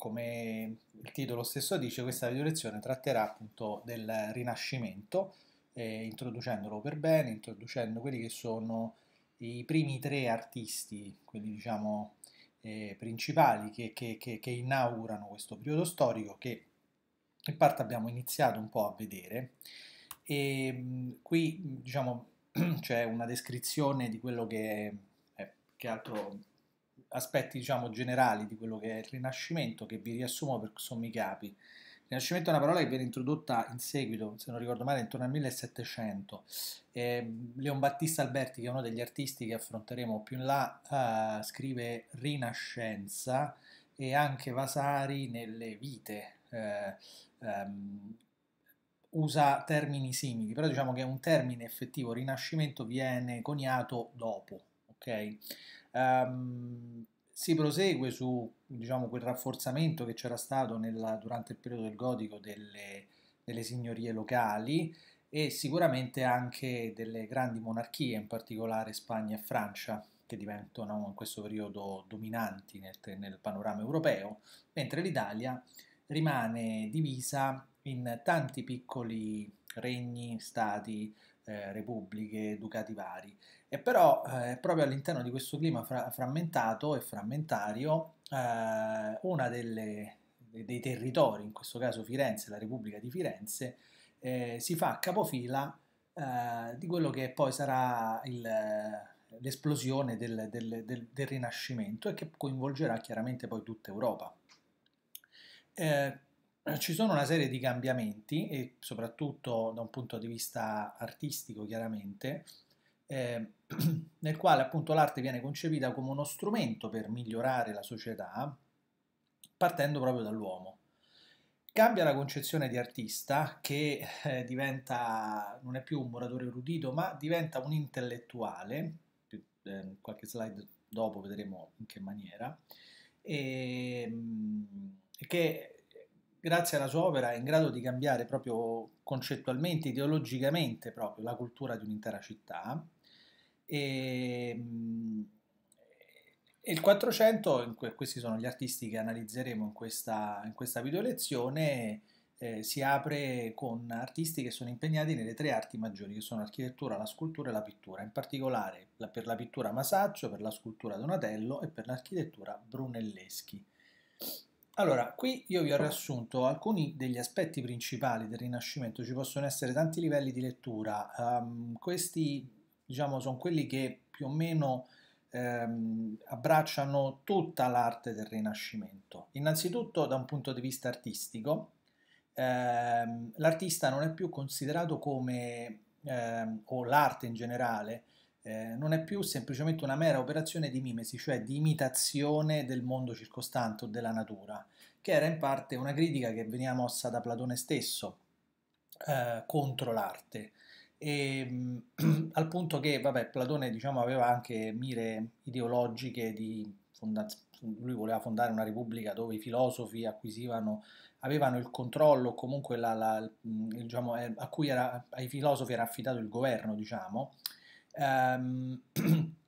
come il titolo stesso dice, questa videolezione tratterà appunto del Rinascimento, eh, introducendolo per bene, introducendo quelli che sono i primi tre artisti, quelli diciamo eh, principali che, che, che, che, inaugurano questo periodo storico che in parte abbiamo iniziato un po' a vedere. E qui diciamo c'è una descrizione di quello che è, è eh, più che altro aspetti diciamo, generali di quello che è il Rinascimento, che vi riassumo per sommi capi. Rinascimento è una parola che viene introdotta in seguito, se non ricordo male, intorno al 1700. Eh, Leon Battista Alberti, che è uno degli artisti che affronteremo più in là, eh, scrive Rinascenza e anche Vasari nelle vite. Eh, ehm, usa termini simili, però diciamo che un termine effettivo rinascimento viene coniato dopo, ok? Um, si prosegue su diciamo, quel rafforzamento che c'era stato nella, durante il periodo del gotico delle, delle, signorie locali e sicuramente anche delle grandi monarchie, in particolare Spagna e Francia, che diventano in questo periodo dominanti nel, nel panorama europeo, mentre l'Italia rimane divisa in tanti piccoli regni, stati, eh, repubbliche, ducati vari e però eh, proprio all'interno di questo clima fra frammentato e frammentario, eh, uno dei, territori, in questo caso Firenze, la Repubblica di Firenze, eh, si fa capofila eh, di quello che poi sarà l'esplosione del, del, del, del, Rinascimento e che coinvolgerà chiaramente poi tutta Europa. Eh, ci sono una serie di cambiamenti e soprattutto da un punto di vista artistico chiaramente, eh, nel quale appunto l'arte viene concepita come uno strumento per migliorare la società, partendo proprio dall'uomo. Cambia la concezione di artista che eh, diventa, non è più un muratore erudito, ma diventa un intellettuale, eh, qualche slide dopo vedremo in che maniera, e, ehm, che grazie alla sua opera è in grado di cambiare proprio concettualmente, ideologicamente proprio la cultura di un'intera città e, mhmm, e il 400, questi sono gli artisti che analizzeremo in questa, in questa video lezione, eh, si apre con artisti che sono impegnati nelle tre arti maggiori, che sono l'architettura, la scultura e la pittura, in particolare per la pittura Masaccio, per la scultura Donatello e per l'architettura Brunelleschi. Allora, qui io vi ho riassunto alcuni degli aspetti principali del Rinascimento, ci possono essere tanti livelli di lettura, um, questi diciamo, sono quelli che più o meno ehm, abbracciano tutta l'arte del Rinascimento. Innanzitutto da un punto di vista artistico, ehm, l'artista non è più considerato come, ehm, o l'arte in generale, eh, non è più semplicemente una mera operazione di mimesi, cioè di imitazione del mondo circostante o della natura, che era in parte una critica che veniva mossa da Platone stesso eh, contro l'arte e, ehm, al punto che vabbè, Platone diciamo, aveva anche mire ideologiche di fondaz- lui voleva fondare una repubblica dove i filosofi acquisivano avevano il controllo comunque la, la, diciamo, eh, a cui era, ai filosofi era affidato il governo diciamo ehm,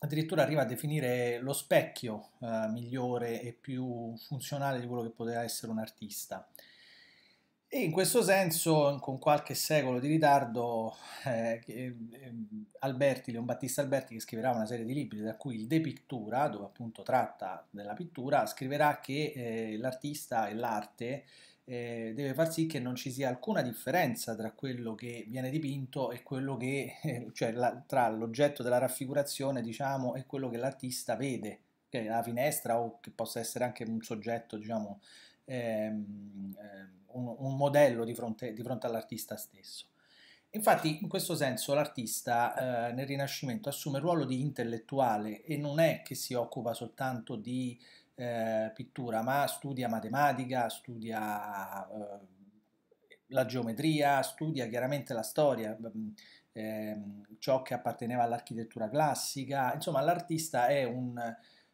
addirittura arriva a definire lo specchio eh, migliore e più funzionale di quello che poteva essere un artista e in questo senso, con qualche secolo di ritardo, eh, eh, Alberti, Leon Battista Alberti, che scriverà una serie di libri, da cui il De Pictura, dove appunto tratta della pittura, scriverà che eh, l'artista e l'arte eh, deve far sì che non ci sia alcuna differenza tra quello che viene dipinto e quello che, eh, cioè la, tra l'oggetto della raffigurazione, diciamo, e quello che l'artista vede, che è la finestra o che possa essere anche un soggetto, diciamo, ehm, ehm, un, un modello di fronte, di fronte all'artista stesso. Infatti, in questo senso, l'artista eh, nel Rinascimento assume il ruolo di intellettuale e non è che si occupa soltanto di eh, pittura, ma studia matematica, studia eh, la geometria, studia chiaramente la storia, mm, ehm, ciò che apparteneva all'architettura classica. Insomma, l'artista è un,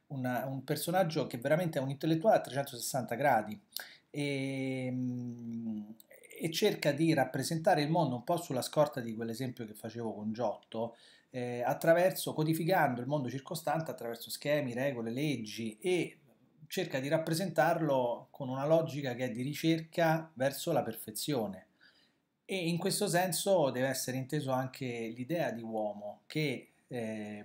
una, un personaggio che veramente è un intellettuale a 360 gradi e, ehm, e, cerca di rappresentare il mondo un po' sulla scorta di quell'esempio che facevo con Giotto, eh, attraverso, codificando il mondo circostante attraverso schemi, regole, leggi e cerca di rappresentarlo con una logica che è di ricerca verso la perfezione. E in questo senso deve essere inteso anche l'idea di uomo che eh,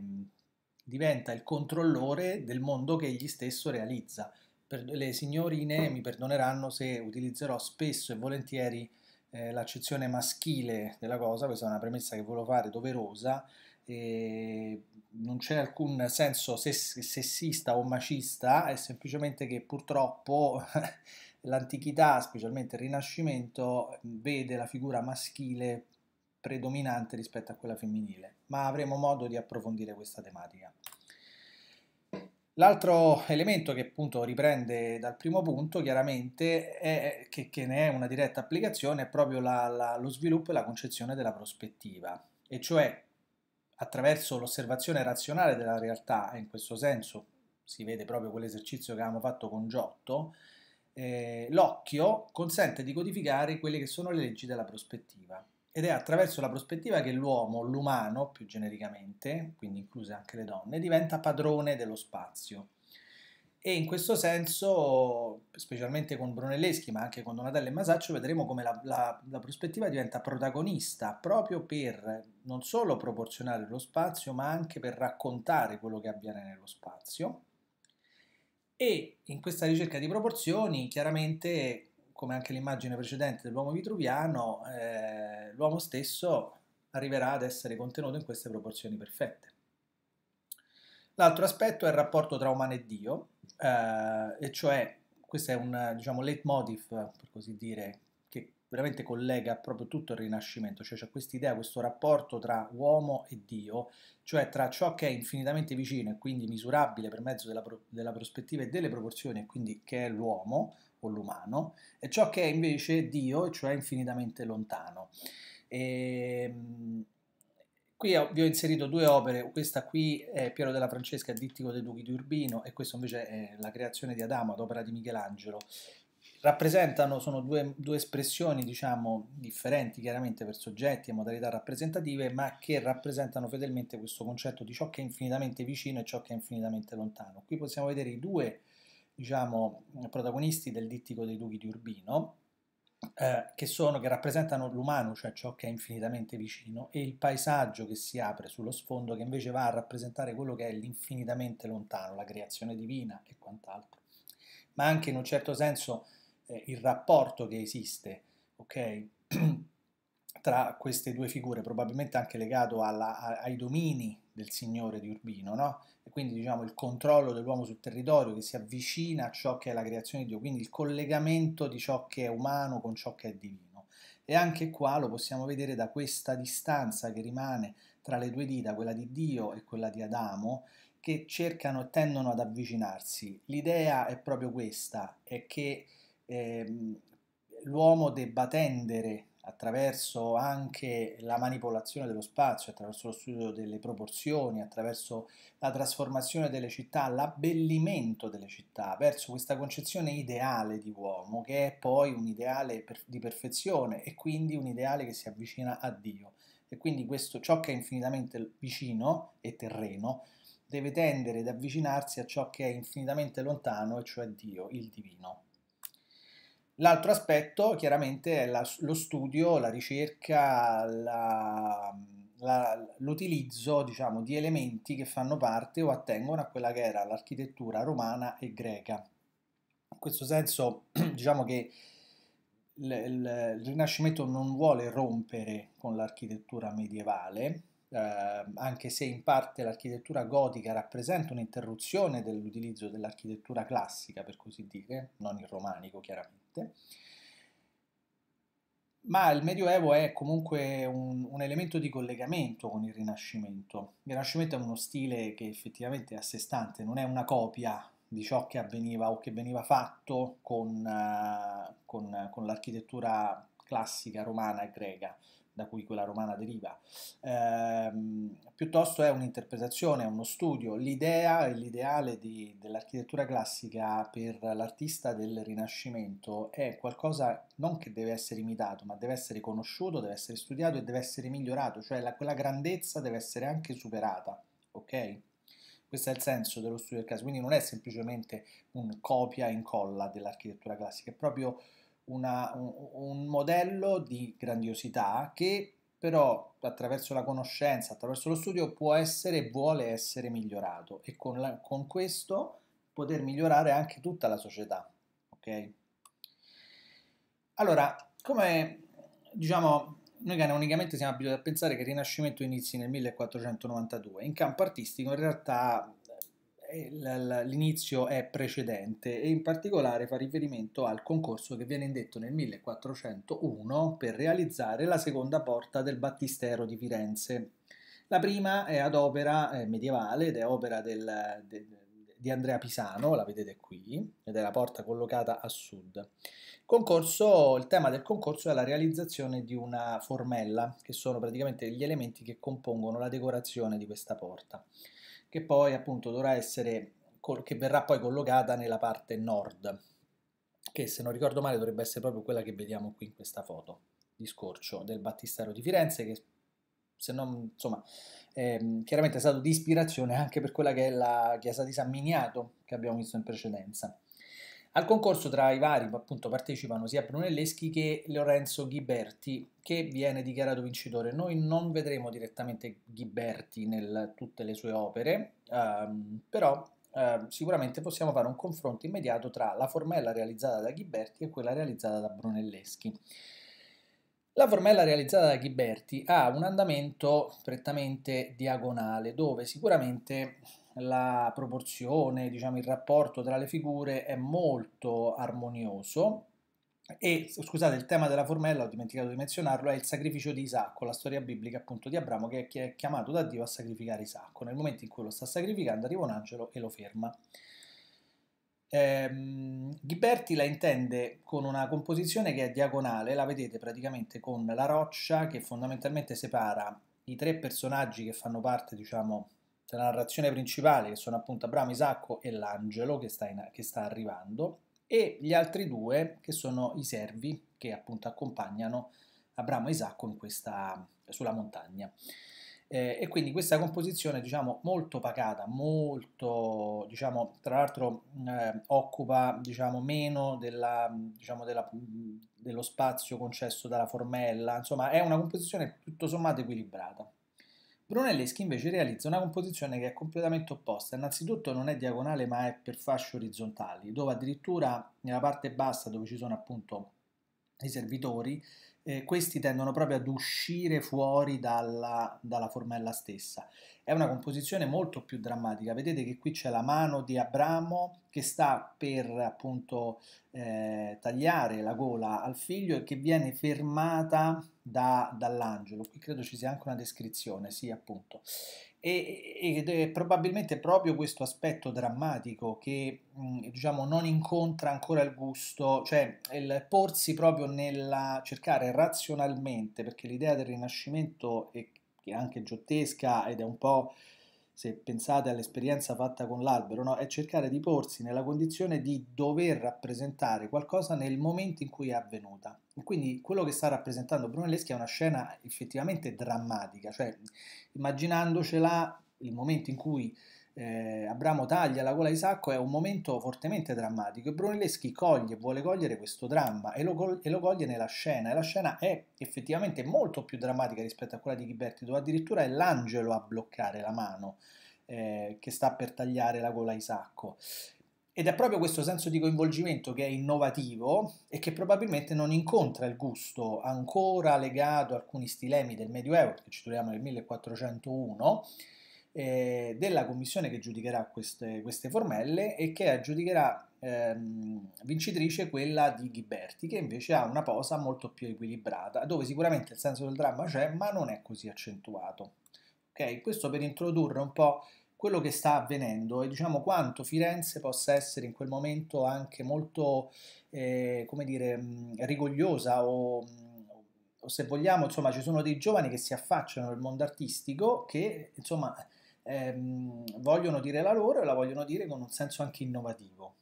diventa il controllore del mondo che egli stesso realizza per, le signorine mi perdoneranno se utilizzerò spesso e volentieri eh, l'accezione maschile della cosa, questa è una premessa che volevo fare doverosa, non c'è alcun senso sessista o macista, è semplicemente che purtroppo l'antichità, specialmente il Rinascimento, vede la figura maschile predominante rispetto a quella femminile, ma avremo modo di approfondire questa tematica. L'altro elemento che appunto riprende dal primo punto chiaramente è che, che ne è una diretta applicazione è proprio la, la, lo sviluppo e la concezione della prospettiva, e cioè attraverso l'osservazione razionale della realtà, e in questo senso si vede proprio quell'esercizio che avevamo fatto con Giotto, eh, l'occhio consente di codificare quelle che sono le leggi della prospettiva ed è attraverso la prospettiva che l'uomo, l'umano più genericamente, quindi incluse anche le donne, diventa padrone dello spazio. E in questo senso, specialmente con Brunelleschi, ma anche con Donatello e Masaccio, vedremo come la, la, la prospettiva diventa protagonista proprio per non solo proporzionare lo spazio, ma anche per raccontare quello che avviene nello spazio. E in questa ricerca di proporzioni, chiaramente come anche l'immagine precedente dell'uomo vitruviano, eh, l'uomo stesso arriverà ad essere contenuto in queste proporzioni perfette. L'altro aspetto è il rapporto tra umano e Dio, eh, e cioè questo è un diciamo, leitmotiv, per così dire, che veramente collega proprio tutto il Rinascimento, cioè c'è questa idea, questo rapporto tra uomo e Dio, cioè tra ciò che è infinitamente vicino e quindi misurabile per mezzo della, pro della prospettiva e delle proporzioni, e quindi che è l'uomo, o l'umano, e ciò che è invece Dio, cioè infinitamente lontano. E, ehm, Qui vi ho inserito due opere, questa qui è Piero della Francesca, Dittico dei Duchi di Urbino e questa invece è La creazione di Adamo ad opera di Michelangelo. Rappresentano, sono due, due espressioni diciamo differenti chiaramente per soggetti e modalità rappresentative, ma che rappresentano fedelmente questo concetto di ciò che è infinitamente vicino e ciò che è infinitamente lontano. Qui possiamo vedere i due diciamo, protagonisti del dittico dei duchi di Urbino, eh, che, sono, che rappresentano l'umano, cioè ciò che è infinitamente vicino, e il paesaggio che si apre sullo sfondo, che invece va a rappresentare quello che è l'infinitamente lontano, la creazione divina e quant'altro. Ma anche in un certo senso eh, il rapporto che esiste, ok? tra queste due figure, probabilmente anche legato alla, ai domini del signore di Urbino, no? e quindi diciamo il controllo dell'uomo sul territorio che si avvicina a ciò che è la creazione di Dio, quindi il collegamento di ciò che è umano con ciò che è divino. E anche qua lo possiamo vedere da questa distanza che rimane tra le due dita, quella di Dio e quella di Adamo, che cercano e tendono ad avvicinarsi. L'idea è proprio questa, è che eh, l'uomo debba tendere attraverso anche la manipolazione dello spazio, attraverso lo studio delle proporzioni, attraverso la trasformazione delle città, l'abbellimento delle città, verso questa concezione ideale di uomo, che è poi un ideale per, di perfezione e quindi un ideale che si avvicina a Dio. E quindi questo, ciò che è infinitamente vicino e terreno deve tendere ad avvicinarsi a ciò che è infinitamente lontano, e cioè Dio, il divino. L'altro aspetto chiaramente è la, lo studio, la ricerca, l'utilizzo diciamo, di elementi che fanno parte o attengono a quella che era l'architettura romana e greca. In questo senso diciamo che il Rinascimento non vuole rompere con l'architettura medievale, eh, anche se in parte l'architettura gotica rappresenta un'interruzione dell'utilizzo dell'architettura classica, per così dire, non il romanico chiaramente parte. Ma il Medioevo è comunque un, un elemento di collegamento con il Rinascimento. Il Rinascimento è uno stile che effettivamente è a sé stante, non è una copia di ciò che avveniva o che veniva fatto con, uh, con, con l'architettura classica romana e greca, da cui quella romana deriva. Eh, piuttosto è un'interpretazione, è uno studio, l'idea e l'ideale dell'architettura classica per l'artista del Rinascimento è qualcosa non che deve essere imitato, ma deve essere conosciuto, deve essere studiato e deve essere migliorato, cioè la, quella grandezza deve essere anche superata, ok? Questo è il senso dello studio del caso, quindi non è semplicemente un copia e incolla dell'architettura classica, è proprio una, un, un modello di grandiosità che però attraverso la conoscenza, attraverso lo studio può essere e vuole essere migliorato e con, la, con questo poter migliorare anche tutta la società. Ok? Allora, come diciamo, noi canonicamente siamo abituati a pensare che il Rinascimento inizi nel 1492, in campo artistico in realtà eh, l'inizio è precedente e in particolare fa riferimento al concorso che viene indetto nel 1401 per realizzare la seconda porta del battistero di Firenze. La prima è ad opera eh, medievale ed è opera del, de, di Andrea Pisano, la vedete qui, ed è la porta collocata a sud. Concorso, il tema del concorso è la realizzazione di una formella, che sono praticamente gli elementi che compongono la decorazione di questa porta che poi appunto dovrà essere, che verrà poi collocata nella parte nord, che se non ricordo male dovrebbe essere proprio quella che vediamo qui in questa foto di scorcio del Battistero di Firenze, che se non, insomma, ehm, chiaramente è stato di ispirazione anche per quella che è la chiesa di San Miniato che abbiamo visto in precedenza. Al concorso tra i vari appunto, partecipano sia Brunelleschi che Lorenzo Ghiberti, che viene dichiarato vincitore. Noi non vedremo direttamente Ghiberti in tutte le sue opere, ehm, però eh, sicuramente possiamo fare un confronto immediato tra la formella realizzata da Ghiberti e quella realizzata da Brunelleschi. La formella realizzata da Ghiberti ha un andamento prettamente diagonale, dove sicuramente la proporzione, diciamo, il rapporto tra le figure è molto armonioso e scusate, il tema della formella, ho dimenticato di menzionarlo, è il sacrificio di Isacco, la storia biblica appunto di Abramo che è chiamato da Dio a sacrificare Isacco. Nel momento in cui lo sta sacrificando arriva un angelo e lo ferma. Ehm, Ghiberti la intende con una composizione che è diagonale, la vedete praticamente con la roccia che fondamentalmente separa i tre personaggi che fanno parte, diciamo, della narrazione principale, che sono appunto Abramo, Isacco e l'angelo che sta, in, che sta arrivando, e gli altri due che sono i servi che appunto accompagnano Abramo e Isacco questa, sulla montagna. Eh, e quindi questa composizione, diciamo, molto pacata, molto, diciamo, tra l'altro eh, occupa, diciamo, meno della, diciamo, della, dello spazio concesso dalla formella, insomma, è una composizione tutto sommato equilibrata. Brunelleschi invece realizza una composizione che è completamente opposta, innanzitutto non è diagonale ma è per fasce orizzontali, dove addirittura nella parte bassa dove ci sono appunto i servitori eh, questi tendono proprio ad uscire fuori dalla, dalla, formella stessa. È una composizione molto più drammatica, vedete che qui c'è la mano di Abramo che sta per appunto eh, tagliare la gola al figlio e che viene fermata da, dall'angelo. Qui credo ci sia anche una descrizione, sì appunto. E, ed è probabilmente proprio questo aspetto drammatico che mh, mm, diciamo non incontra ancora il gusto, cioè il porsi proprio nella cercare razionalmente, perché l'idea del rinascimento è anche giottesca ed è un po' se pensate all'esperienza fatta con l'albero, no? è cercare di porsi nella condizione di dover rappresentare qualcosa nel momento in cui è avvenuta. E quindi quello che sta rappresentando Brunelleschi è una scena effettivamente drammatica, cioè immaginandocela il momento in cui eh, Abramo taglia la gola di Sacco è un momento fortemente drammatico e Brunelleschi coglie, vuole cogliere questo dramma e lo, e lo, coglie nella scena e la scena è effettivamente molto più drammatica rispetto a quella di Ghiberti dove addirittura è l'angelo a bloccare la mano eh, che sta per tagliare la gola di Sacco ed è proprio questo senso di coinvolgimento che è innovativo e che probabilmente non incontra il gusto ancora legato a alcuni stilemi del Medioevo, che ci troviamo nel 1401, eh, della commissione che giudicherà queste, queste formelle e che aggiudicherà ehm, vincitrice quella di Ghiberti, che invece ha una posa molto più equilibrata, dove sicuramente il senso del dramma c'è, ma non è così accentuato. Okay? Questo per introdurre un po' quello che sta avvenendo e diciamo quanto Firenze possa essere in quel momento anche molto, eh, come dire, mm, rigogliosa o, o se vogliamo, insomma, ci sono dei giovani che si affacciano al mondo artistico che, insomma, ehm, vogliono dire la loro e la vogliono dire con un senso anche innovativo.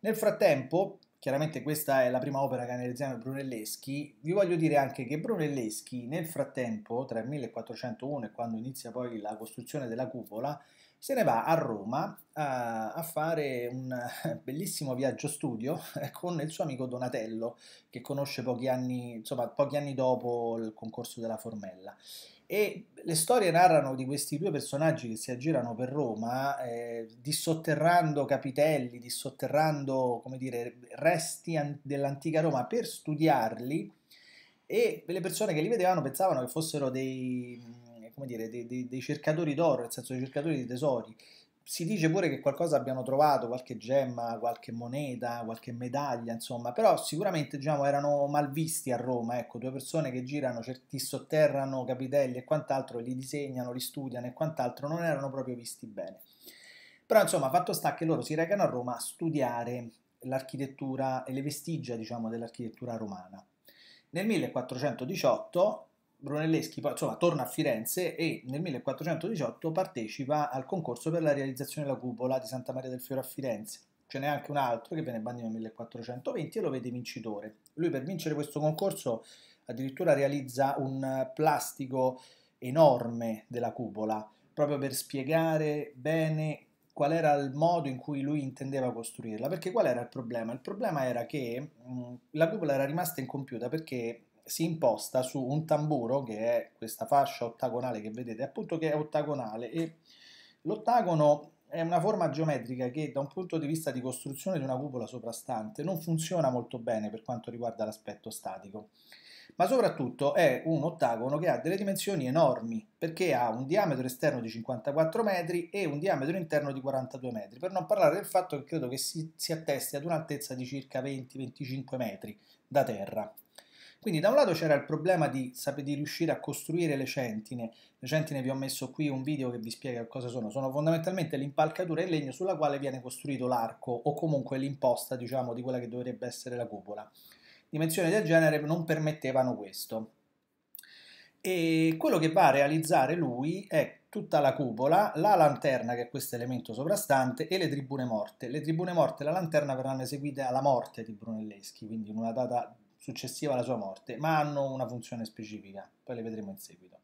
Nel frattempo, chiaramente questa è la prima opera che analizziamo Brunelleschi, vi voglio dire anche che Brunelleschi nel frattempo, tra il 1401 e quando inizia poi la costruzione della cupola, se ne va a Roma eh, a, fare un bellissimo viaggio studio con il suo amico Donatello che conosce pochi anni, insomma, pochi anni dopo il concorso della Formella. E le storie narrano di questi due personaggi che si aggirano per Roma, eh, dissotterrando capitelli, dissotterrando come dire, resti dell'antica Roma per studiarli e le persone che li vedevano pensavano che fossero dei come dire, dei, dei, dei cercatori d'oro, nel senso dei cercatori di tesori. Si dice pure che qualcosa abbiano trovato, qualche gemma, qualche moneta, qualche medaglia, insomma, però sicuramente diciamo, erano malvisti a Roma, ecco, due persone che girano, ti sotterrano capitelli e quant'altro, li disegnano, li studiano e quant'altro, non erano proprio visti bene. Però insomma, fatto sta che loro si recano a Roma a studiare l'architettura e le vestigia, diciamo, dell'architettura romana. Nel 1418 Brunelleschi insomma, torna a Firenze e nel 1418 partecipa al concorso per la realizzazione della cupola di Santa Maria del Fiore a Firenze. Ce n'è anche un altro che viene bandito nel 1420 e lo vede vincitore. Lui per vincere questo concorso addirittura realizza un plastico enorme della cupola, proprio per spiegare bene qual era il modo in cui lui intendeva costruirla, perché qual era il problema? Il problema era che mh, la cupola era rimasta incompiuta perché si imposta su un tamburo che è questa fascia ottagonale che vedete, appunto che è ottagonale e l'ottagono è una forma geometrica che da un punto di vista di costruzione di una cupola soprastante non funziona molto bene per quanto riguarda l'aspetto statico, ma soprattutto è un ottagono che ha delle dimensioni enormi perché ha un diametro esterno di 54 metri e un diametro interno di 42 metri, per non parlare del fatto che credo che si, si attesti ad un'altezza di circa 20-25 metri da terra. Quindi da un lato c'era il problema di, di riuscire a costruire le centine, le centine vi ho messo qui un video che vi spiega cosa sono, sono fondamentalmente l'impalcatura in legno sulla quale viene costruito l'arco o comunque l'imposta diciamo di quella che dovrebbe essere la cupola. Dimensioni del genere non permettevano questo. E quello che va a realizzare lui è tutta la cupola, la lanterna che è questo elemento sovrastante e le tribune morte. Le tribune morte e la lanterna verranno eseguite alla morte di Brunelleschi, quindi in una data successiva alla sua morte, ma hanno una funzione specifica, poi le vedremo in seguito.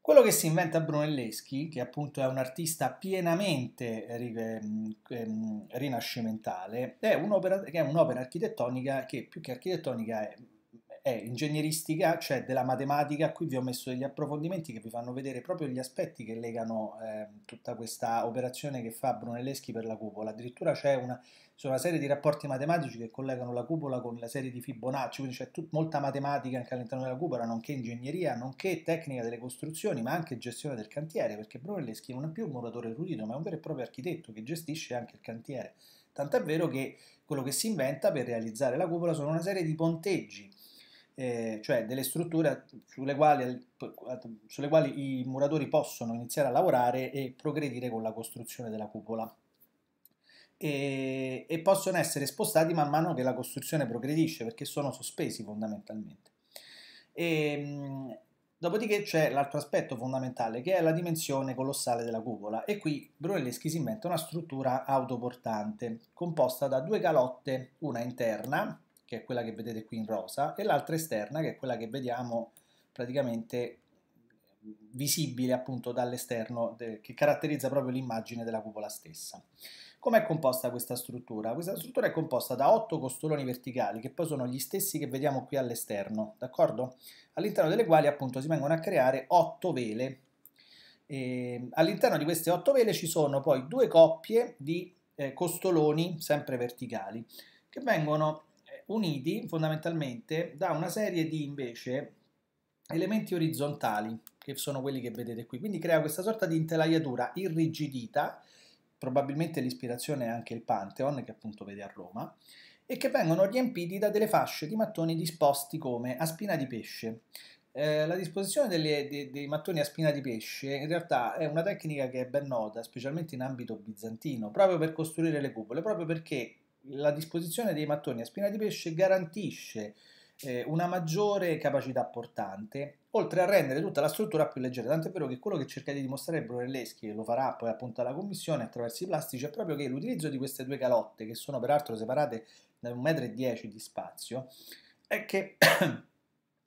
Quello che si inventa Brunelleschi, che appunto è un artista pienamente ehm, ehm, rinascimentale, è un'opera, è un'opera architettonica che più che architettonica è è ingegneristica, cioè della matematica. Qui vi ho messo degli approfondimenti che vi fanno vedere proprio gli aspetti che legano eh, tutta questa operazione che fa Brunelleschi per la cupola. Addirittura c'è una, una, serie di rapporti matematici che collegano la cupola con la serie di Fibonacci, quindi c'è molta matematica anche all'interno della cupola, nonché ingegneria, nonché tecnica delle costruzioni, ma anche gestione del cantiere, perché Brunelleschi non è più un muratore erudito, ma è un vero e proprio architetto che gestisce anche il cantiere. Tant'è vero che quello che si inventa per realizzare la cupola sono una serie di ponteggi eh, cioè delle strutture sulle quali, sulle quali, i muratori possono iniziare a lavorare e progredire con la costruzione della cupola. E, e possono essere spostati man mano che la costruzione progredisce perché sono sospesi fondamentalmente. E, dopodiché c'è l'altro aspetto fondamentale che è la dimensione colossale della cupola e qui Brunelleschi si inventa una struttura autoportante composta da due calotte, una interna che è quella che vedete qui in rosa, e l'altra esterna, che è quella che vediamo praticamente visibile appunto dall'esterno, che caratterizza proprio l'immagine della cupola stessa. Com'è composta questa struttura? Questa struttura è composta da otto costoloni verticali, che poi sono gli stessi che vediamo qui all'esterno, d'accordo? All'interno delle quali appunto si vengono a creare otto vele. All'interno di queste otto vele ci sono poi due coppie di eh, costoloni sempre verticali, che vengono uniti fondamentalmente da una serie di invece elementi orizzontali che sono quelli che vedete qui quindi crea questa sorta di intelaiatura irrigidita probabilmente l'ispirazione è anche il Pantheon che appunto vede a Roma e che vengono riempiti da delle fasce di mattoni disposti come a spina di pesce eh, la disposizione delle, de, dei mattoni a spina di pesce in realtà è una tecnica che è ben nota specialmente in ambito bizantino proprio per costruire le cupole proprio perché la disposizione dei mattoni a spina di pesce garantisce eh, una maggiore capacità portante, oltre a rendere tutta la struttura più leggera. Tanto è vero che quello che cerca di dimostrare Brunelleschi, e lo farà poi appunto alla commissione attraverso i plastici, è proprio che l'utilizzo di queste due calotte, che sono peraltro separate da un metro e dieci di spazio, è che,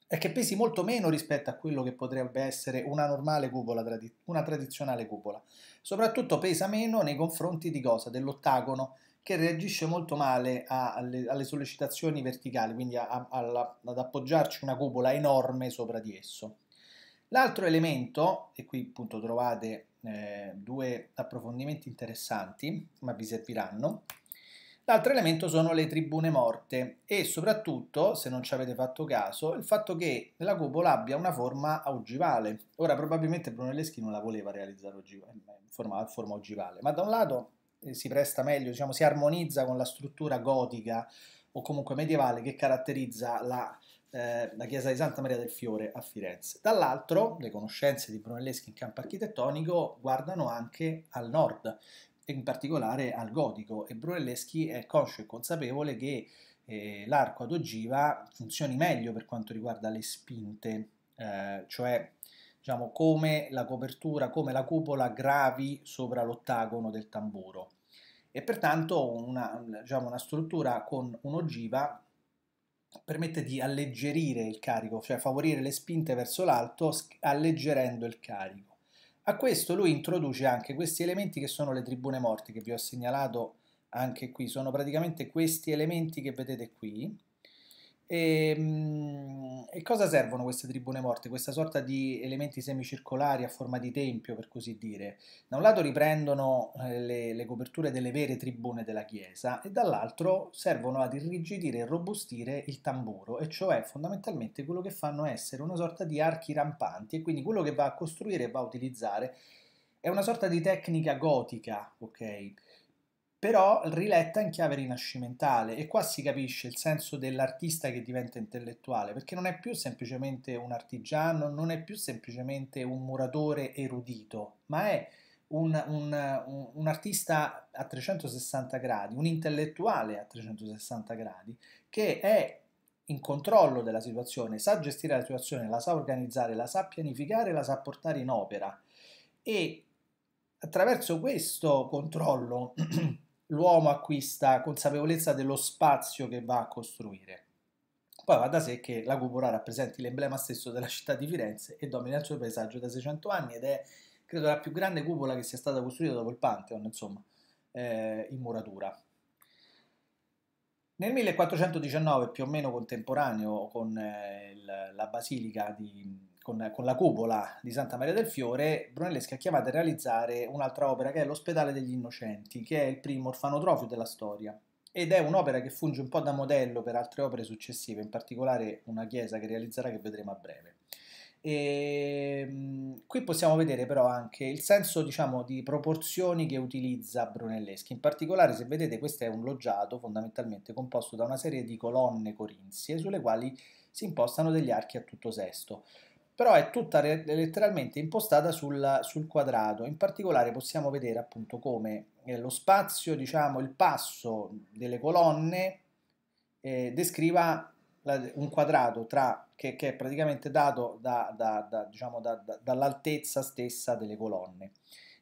è che pesi molto meno rispetto a quello che potrebbe essere una normale cupola, una tradizionale cupola. Soprattutto pesa meno nei confronti di cosa? Dell'ottagono che reagisce molto male a, alle, alle, sollecitazioni verticali, quindi a, a, alla, ad appoggiarci una cupola enorme sopra di esso. L'altro elemento, e qui appunto trovate eh, due approfondimenti interessanti, ma vi serviranno, L'altro elemento sono le tribune morte e soprattutto, se non ci avete fatto caso, il fatto che la cupola abbia una forma ogivale. Ora probabilmente Brunelleschi non la voleva realizzare ogivale, eh, in forma, forma ogivale, ma da un lato eh, si presta meglio, diciamo, si armonizza con la struttura gotica o comunque medievale che caratterizza la, eh, la chiesa di Santa Maria del Fiore a Firenze. Dall'altro, le conoscenze di Brunelleschi in campo architettonico guardano anche al nord, in particolare al gotico, e Brunelleschi è conscio e consapevole che eh, l'arco ad ogiva funzioni meglio per quanto riguarda le spinte, eh, cioè diciamo, come la copertura, come la cupola gravi sopra l'ottagono del tamburo. E pertanto una, diciamo, una struttura con un'ogiva permette di alleggerire il carico, cioè favorire le spinte verso l'alto alleggerendo il carico. A questo lui introduce anche questi elementi che sono le tribune morte che vi ho segnalato anche qui, sono praticamente questi elementi che vedete qui, e, ehm, e, cosa servono queste tribune morte? Questa sorta di elementi semicircolari a forma di tempio, per così dire. Da un lato riprendono eh, le, le coperture delle vere tribune della chiesa e dall'altro servono ad irrigidire e robustire il tamburo, e cioè fondamentalmente quello che fanno essere una sorta di archi rampanti e quindi quello che va a costruire e va a utilizzare è una sorta di tecnica gotica, ok? però riletta in chiave rinascimentale e qua si capisce il senso dell'artista che diventa intellettuale, perché non è più semplicemente un artigiano, non è più semplicemente un muratore erudito, ma è un, un, un, un artista a 360 gradi, un intellettuale a 360 gradi, che è in controllo della situazione, sa gestire la situazione, la sa organizzare, la sa pianificare, la sa portare in opera e attraverso questo controllo l'uomo acquista consapevolezza dello spazio che va a costruire. Poi va da sé che la cupola rappresenti l'emblema stesso della città di Firenze e domina il suo paesaggio da 600 anni ed è, credo, la più grande cupola che sia stata costruita dopo il Pantheon, insomma, eh, in muratura. Nel 1419, più o meno contemporaneo con eh, il, la basilica di, con, con la cupola di Santa Maria del Fiore, Brunelleschi ha chiamato a realizzare un'altra opera che è l'Ospedale degli Innocenti, che è il primo orfanotrofio della storia ed è un'opera che funge un po' da modello per altre opere successive, in particolare una chiesa che realizzerà che vedremo a breve. E, ehm, qui possiamo vedere però anche il senso diciamo, di proporzioni che utilizza Brunelleschi, in particolare se vedete questo è un loggiato fondamentalmente composto da una serie di colonne corinzie sulle quali si impostano degli archi a tutto sesto però è tutta letteralmente impostata sul, sul, quadrato. In particolare possiamo vedere appunto come eh, lo spazio, diciamo il passo delle colonne eh, descriva la, un quadrato tra, che, che, è praticamente dato da, da, da, diciamo dall'altezza stessa delle colonne.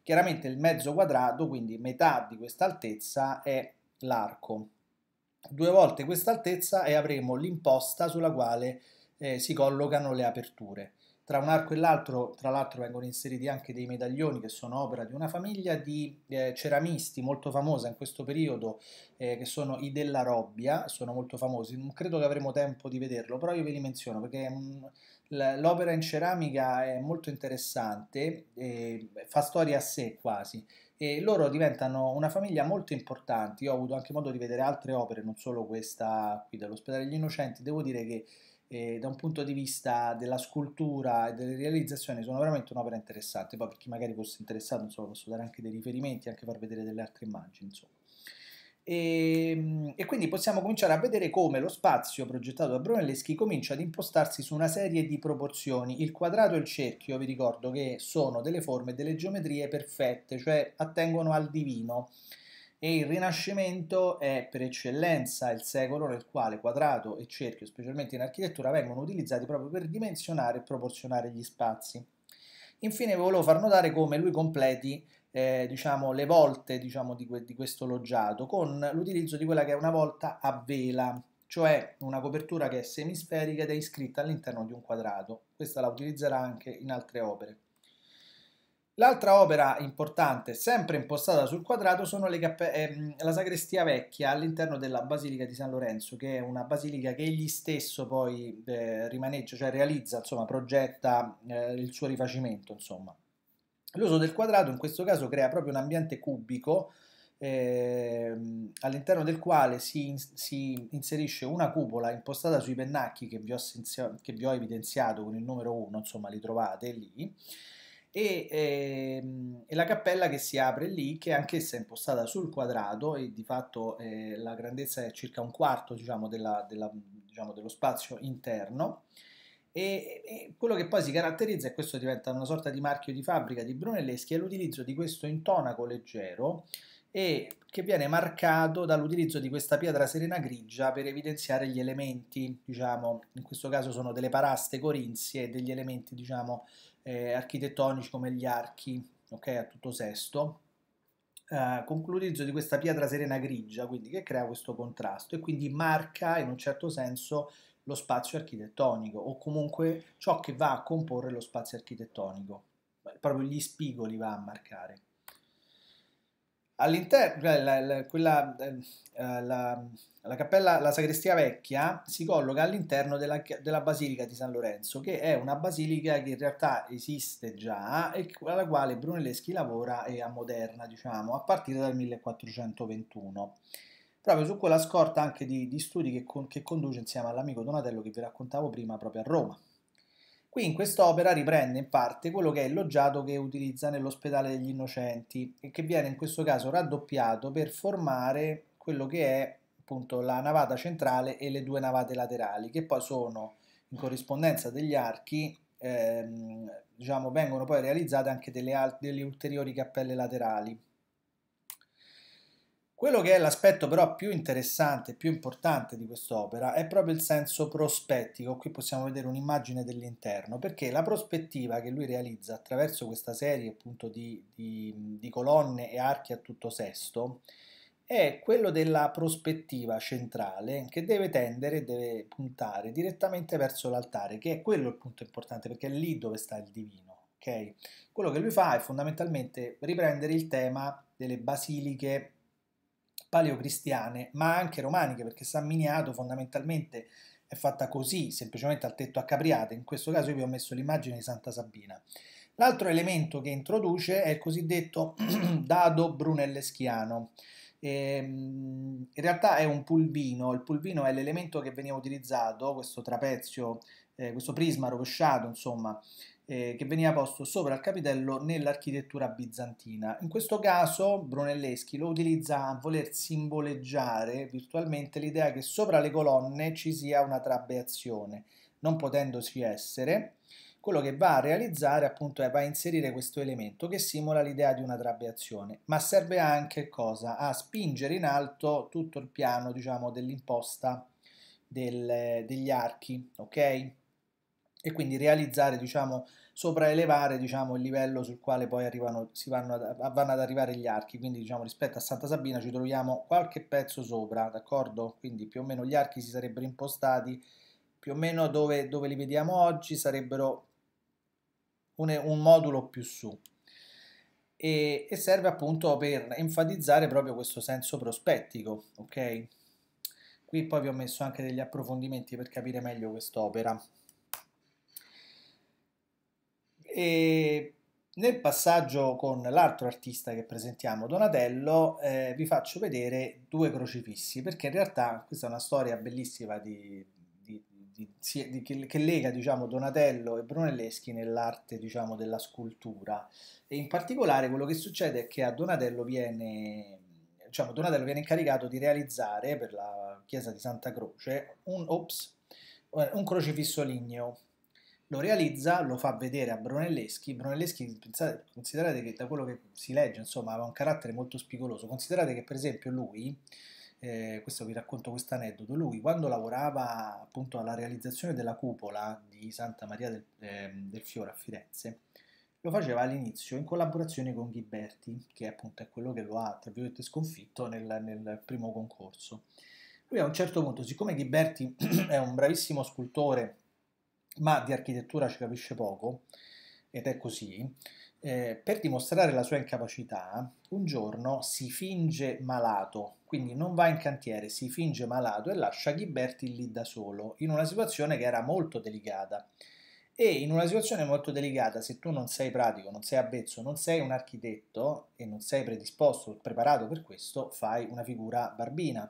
Chiaramente il mezzo quadrato, quindi metà di questa altezza è l'arco. Due volte questa altezza e avremo l'imposta sulla quale eh, si collocano le aperture. Tra un arco e l'altro, tra l'altro, vengono inseriti anche dei medaglioni che sono opera di una famiglia di eh, ceramisti molto famosa in questo periodo, eh, che sono i Della Robbia, sono molto famosi. Non credo che avremo tempo di vederlo, però io ve li menziono perché mh, mm, l'opera in ceramica è molto interessante, eh, fa storia a sé quasi e loro diventano una famiglia molto importante. Io ho avuto anche modo di vedere altre opere, non solo questa qui dell'Ospedale degli Innocenti. Devo dire che eh, da un punto di vista della scultura e delle realizzazioni sono veramente un'opera interessante, poi per chi magari fosse interessato insomma, posso dare anche dei riferimenti, anche far vedere delle altre immagini insomma. E, ehm, e, quindi possiamo cominciare a vedere come lo spazio progettato da Brunelleschi comincia ad impostarsi su una serie di proporzioni. Il quadrato e il cerchio, vi ricordo che sono delle forme e delle geometrie perfette, cioè attengono al divino e il Rinascimento è per eccellenza il secolo nel quale quadrato e cerchio, specialmente in architettura, vengono utilizzati proprio per dimensionare e proporzionare gli spazi. Infine volevo far notare come lui completi eh, diciamo, le volte diciamo, di, que di questo loggiato con l'utilizzo di quella che è una volta a vela, cioè una copertura che è semisferica ed è iscritta all'interno di un quadrato. Questa la utilizzerà anche in altre opere. L'altra opera importante, sempre impostata sul quadrato, sono ehm, la sagrestia vecchia all'interno della Basilica di San Lorenzo, che è una basilica che egli stesso poi eh, rimaneggia, cioè realizza, insomma, progetta eh, il suo rifacimento, insomma. L'uso del quadrato in questo caso crea proprio un ambiente cubico ehm, all'interno del quale si, in si, inserisce una cupola impostata sui pennacchi che vi, ho che vi ho evidenziato con il numero 1, insomma li trovate lì, e, ehm, e, la cappella che si apre lì, che anch'essa è impostata sul quadrato e di fatto eh, la grandezza è circa un quarto diciamo, della, della, diciamo, dello spazio interno. E, e, quello che poi si caratterizza, e questo diventa una sorta di marchio di fabbrica di Brunelleschi, è l'utilizzo di questo intonaco leggero e che viene marcato dall'utilizzo di questa pietra serena grigia per evidenziare gli elementi, diciamo, in questo caso sono delle paraste corinzie e degli elementi, diciamo, eh, architettonici come gli archi, ok, a tutto sesto, eh, con l'utilizzo di questa pietra serena grigia, quindi che crea questo contrasto e quindi marca in un certo senso lo spazio architettonico o comunque ciò che va a comporre lo spazio architettonico, proprio gli spigoli va a marcare. All'interno, cioè, la, la, quella, ehm, eh, la, la, cappella, la sagrestia vecchia si colloca all'interno della, della, basilica di San Lorenzo, che è una basilica che in realtà esiste già e alla quale Brunelleschi lavora e ammoderna, diciamo, a partire dal 1421. Proprio su quella scorta anche di, di studi che, con, che conduce insieme all'amico Donatello che vi raccontavo prima proprio a Roma. Qui in quest'opera riprende in parte quello che è il l'oggiato che utilizza nell'ospedale degli innocenti e che viene in questo caso raddoppiato per formare quello che è appunto la navata centrale e le due navate laterali che poi sono in corrispondenza degli archi ehm, diciamo vengono poi realizzate anche delle, delle ulteriori cappelle laterali quello che è l'aspetto però più interessante, più importante di quest'opera è proprio il senso prospettico. Qui possiamo vedere un'immagine dell'interno, perché la prospettiva che lui realizza attraverso questa serie appunto di, di, di colonne e archi a tutto sesto è quello della prospettiva centrale che deve tendere, deve puntare direttamente verso l'altare, che è quello il punto importante perché è lì dove sta il divino. Okay? Quello che lui fa è fondamentalmente riprendere il tema delle basiliche paleocristiane, ma anche romaniche, perché San Miniato fondamentalmente è fatta così, semplicemente al tetto a capriate, in questo caso io vi ho messo l'immagine di Santa Sabina. L'altro elemento che introduce è il cosiddetto dado brunelleschiano. Ehm, in realtà è un pulvino, il pulvino è l'elemento che veniva utilizzato, questo trapezio, eh, questo prisma rovesciato, insomma, eh, che veniva posto sopra il capitello nell'architettura bizantina. In questo caso Brunelleschi lo utilizza a voler simboleggiare virtualmente l'idea che sopra le colonne ci sia una trabeazione, non potendosi essere, quello che va a realizzare appunto è va a inserire questo elemento che simula l'idea di una trabeazione, ma serve anche cosa? A spingere in alto tutto il piano, diciamo, dell'imposta del, degli archi, ok? e quindi realizzare, diciamo, sopraelevare diciamo, il livello sul quale poi arrivano, si vanno ad, vanno ad arrivare gli archi, quindi diciamo, rispetto a Santa Sabina ci troviamo qualche pezzo sopra, d'accordo? Quindi più o meno gli archi si sarebbero impostati più o meno dove, dove li vediamo oggi, sarebbero un, un modulo più su. E, e serve appunto per enfatizzare proprio questo senso prospettico, ok? Qui poi vi ho messo anche degli approfondimenti per capire meglio quest'opera e nel passaggio con l'altro artista che presentiamo, Donatello, eh, vi faccio vedere due crocifissi, perché in realtà questa è una storia bellissima di, di, di, che, che, lega diciamo, Donatello e Brunelleschi nell'arte diciamo, della scultura. E in particolare quello che succede è che a Donatello viene diciamo, Donatello viene incaricato di realizzare per la chiesa di Santa Croce un, ops, eh, un crocifisso ligneo lo realizza, lo fa vedere a Brunelleschi. Brunelleschi, pensate, considerate che da quello che si legge, insomma, aveva un carattere molto spigoloso. Considerate che, per esempio, lui, eh, questo vi racconto questo aneddoto, lui quando lavorava appunto alla realizzazione della cupola di Santa Maria del, eh, del Fiore a Firenze, lo faceva all'inizio in collaborazione con Ghiberti, che appunto è quello che lo ha, tra virgolette, sconfitto nel, nel primo concorso. Lui a un certo punto, siccome Ghiberti è un bravissimo scultore, ma di architettura ci capisce poco, ed è così, eh, per dimostrare la sua incapacità, un giorno si finge malato, quindi non va in cantiere, si finge malato e lascia Ghiberti lì da solo, in una situazione che era molto delicata. E in una situazione molto delicata, se tu non sei pratico, non sei abbezzo, non sei un architetto e non sei predisposto, preparato per questo, fai una figura barbina.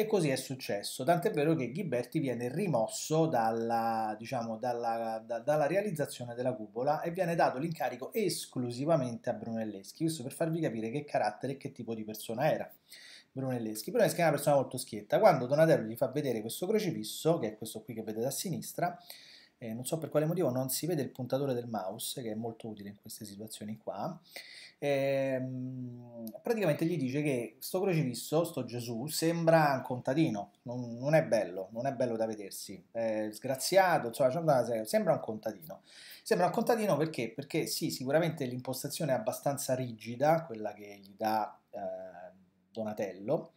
E così è successo, tant'è vero che Ghiberti viene rimosso dalla, diciamo, dalla, da, dalla realizzazione della cupola e viene dato l'incarico esclusivamente a Brunelleschi, questo per farvi capire che carattere e che tipo di persona era. Brunelleschi. Brunelleschi è una persona molto schietta. Quando Donatello gli fa vedere questo crocifisso, che è questo qui che vedete a sinistra, eh, non so per quale motivo non si vede il puntatore del mouse, che è molto utile in queste situazioni qua, Ehm, praticamente gli dice che sto crocifisso, sto Gesù, sembra un contadino, non, non è bello, non è bello da vedersi, è sgraziato, insomma, sembra un contadino. Sembra un contadino perché? Perché sì, sicuramente l'impostazione è abbastanza rigida, quella che gli dà eh, Donatello,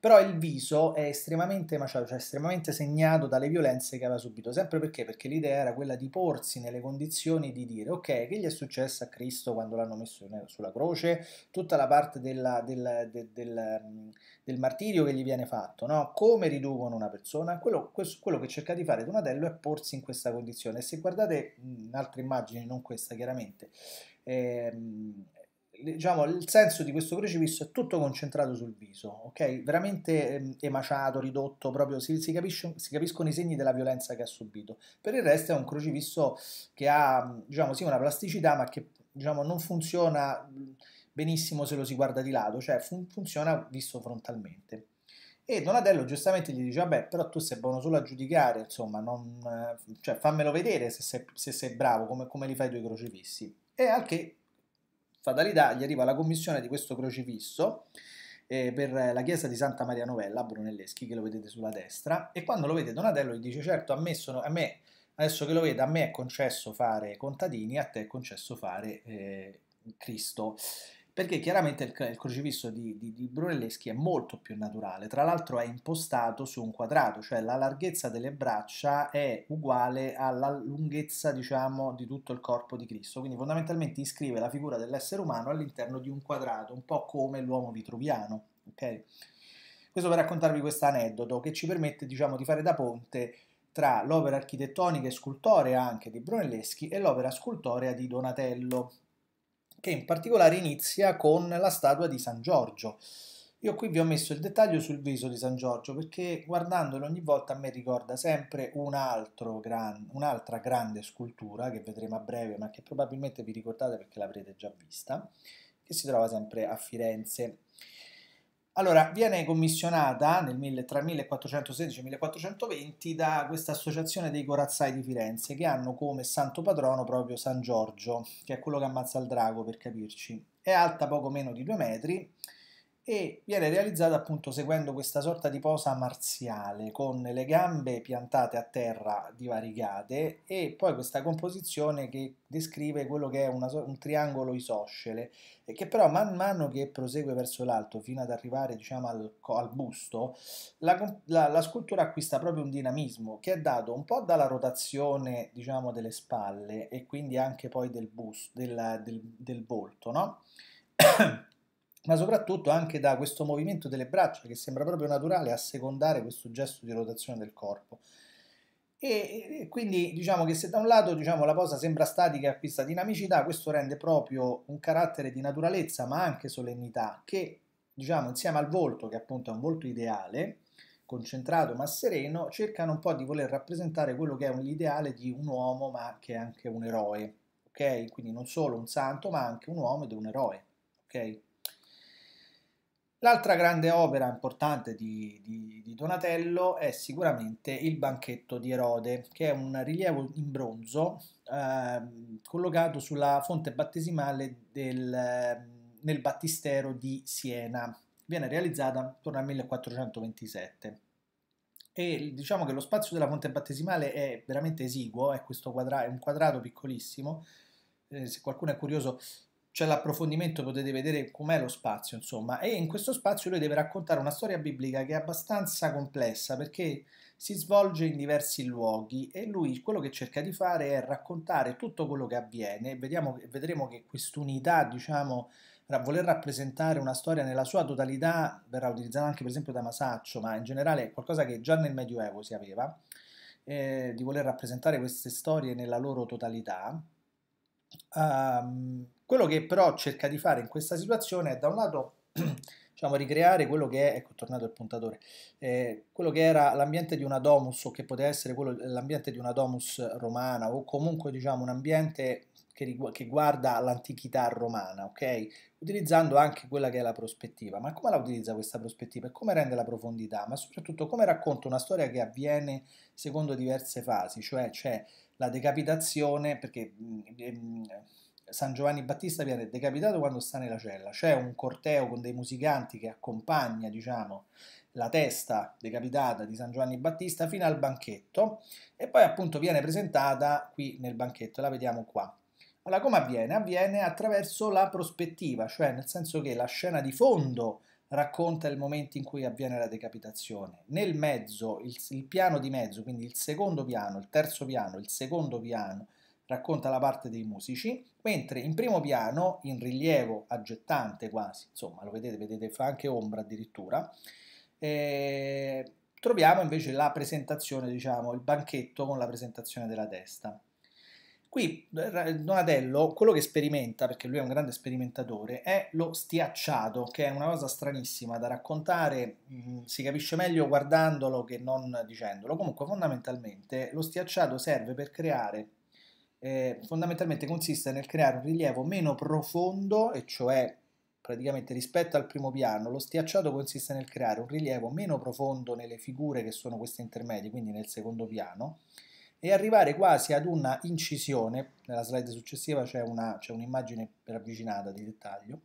però il viso è estremamente maciato, cioè estremamente segnato dalle violenze che aveva subito, sempre perché? Perché l'idea era quella di porsi nelle condizioni di dire ok, che gli è successo a Cristo quando l'hanno messo sulla croce, tutta la parte della, del, del, del, mhmm, del, martirio che gli viene fatto, no? come riducono una persona, quello, questo, quello, che cerca di fare Donatello è porsi in questa condizione e se guardate mhmm, un'altra immagine, non questa chiaramente, ehm, diciamo, il senso di questo crocifisso è tutto concentrato sul viso, ok? Veramente ehm, emaciato, ridotto, proprio si, si, capisce, si, capiscono i segni della violenza che ha subito. Per il resto è un crocifisso che ha, diciamo, sì, una plasticità, ma che diciamo, non funziona benissimo se lo si guarda di lato, cioè fun funziona visto frontalmente. E Donatello giustamente gli dice, vabbè, però tu sei buono solo a giudicare, insomma, non, cioè, fammelo vedere se sei, se sei bravo, come, come li fai i tuoi crocifissi. E al che fatalità gli arriva la commissione di questo crocifisso eh, per la chiesa di Santa Maria Novella Brunelleschi, che lo vedete sulla destra, e quando lo vede Donatello gli dice certo a me, sono, a me adesso che lo vedo, a me è concesso fare contadini, a te è concesso fare eh, Cristo perché chiaramente il, il crocifisso di, di, di, Brunelleschi è molto più naturale, tra l'altro è impostato su un quadrato, cioè la larghezza delle braccia è uguale alla lunghezza diciamo di tutto il corpo di Cristo, quindi fondamentalmente iscrive la figura dell'essere umano all'interno di un quadrato, un po' come l'uomo vitruviano, ok? Questo per raccontarvi questo aneddoto che ci permette diciamo di fare da ponte tra l'opera architettonica e scultorea anche di Brunelleschi e l'opera scultorea di Donatello, che in particolare inizia con la statua di San Giorgio. Io qui vi ho messo il dettaglio sul viso di San Giorgio perché guardandolo ogni volta a me ricorda sempre un gran, un'altra grande scultura che vedremo a breve ma che probabilmente vi ricordate perché l'avrete già vista, che si trova sempre a Firenze allora, viene commissionata nel, tra 1416 e 1420 da questa associazione dei corazzai di Firenze che hanno come santo patrono proprio San Giorgio, che è quello che ammazza il drago per capirci. È alta poco meno di due metri e viene realizzata appunto seguendo questa sorta di posa marziale con le gambe piantate a terra divaricate e poi questa composizione che descrive quello che è una, un triangolo isoscele e che però man mano che prosegue verso l'alto fino ad arrivare diciamo al, al busto la, la, la, scultura acquista proprio un dinamismo che è dato un po' dalla rotazione diciamo delle spalle e quindi anche poi del busto del, del, del volto no? ma soprattutto anche da questo movimento delle braccia che sembra proprio naturale assecondare questo gesto di rotazione del corpo. E, e quindi diciamo che se da un lato diciamo, la posa sembra statica e acquista dinamicità, questo rende proprio un carattere di naturalezza ma anche solennità che diciamo insieme al volto, che appunto è un volto ideale, concentrato ma sereno, cercano un po' di voler rappresentare quello che è un, l'ideale di un uomo ma che è anche un eroe, ok? Quindi non solo un santo ma anche un uomo ed un eroe, ok? L'altra grande opera importante di, di, di, Donatello è sicuramente il banchetto di Erode, che è un rilievo in bronzo eh, collocato sulla fonte battesimale del, ehm, nel battistero di Siena. Viene realizzata intorno al 1427. E diciamo che lo spazio della fonte battesimale è veramente esiguo, è, quadra è un quadrato piccolissimo. Eh, se qualcuno è curioso c'è cioè, l'approfondimento, potete vedere com'è lo spazio, insomma, e in questo spazio lui deve raccontare una storia biblica che è abbastanza complessa perché si svolge in diversi luoghi e lui quello che cerca di fare è raccontare tutto quello che avviene. Vediamo, vedremo che quest'unità, diciamo, voler rappresentare una storia nella sua totalità verrà utilizzata anche per esempio da Masaccio, ma in generale è qualcosa che già nel Medioevo si aveva, eh, di voler rappresentare queste storie nella loro totalità. Um, quello che però cerca di fare in questa situazione è da un lato diciamo, ricreare quello che è, ecco, tornato il puntatore, eh, quello che era l'ambiente di una domus o che poteva essere l'ambiente di una domus romana o comunque diciamo, un ambiente che, che guarda l'antichità romana, ok? Utilizzando anche quella che è la prospettiva. Ma come la utilizza questa prospettiva e come rende la profondità? Ma soprattutto come racconta una storia che avviene secondo diverse fasi, cioè c'è cioè, la decapitazione, perché... Mh, mm, ehm, mh, San Giovanni Battista viene decapitato quando sta nella cella, c'è un corteo con dei musicanti che accompagna, diciamo, la testa decapitata di San Giovanni Battista fino al banchetto e poi appunto viene presentata qui nel banchetto, la vediamo qua. Allora come avviene? Avviene attraverso la prospettiva, cioè nel senso che la scena di fondo racconta il momento in cui avviene la decapitazione. Nel mezzo, il, il, piano di mezzo, quindi il secondo piano, il terzo piano, il secondo piano, racconta la parte dei musici, mentre in primo piano, in rilievo aggettante quasi, insomma lo vedete, vedete fa anche ombra addirittura, eh, troviamo invece la presentazione, diciamo, il banchetto con la presentazione della testa. Qui eh, Donatello, quello che sperimenta, perché lui è un grande sperimentatore, è lo stiacciato, che è una cosa stranissima da raccontare, mm, si capisce meglio guardandolo che non dicendolo. Comunque fondamentalmente lo stiacciato serve per creare eh, fondamentalmente consiste nel creare un rilievo meno profondo, e cioè praticamente rispetto al primo piano, lo stiacciato consiste nel creare un rilievo meno profondo nelle figure che sono queste intermedie, quindi nel secondo piano, e arrivare quasi ad una incisione, nella slide successiva c'è, un'immagine un ravvicinata di dettaglio,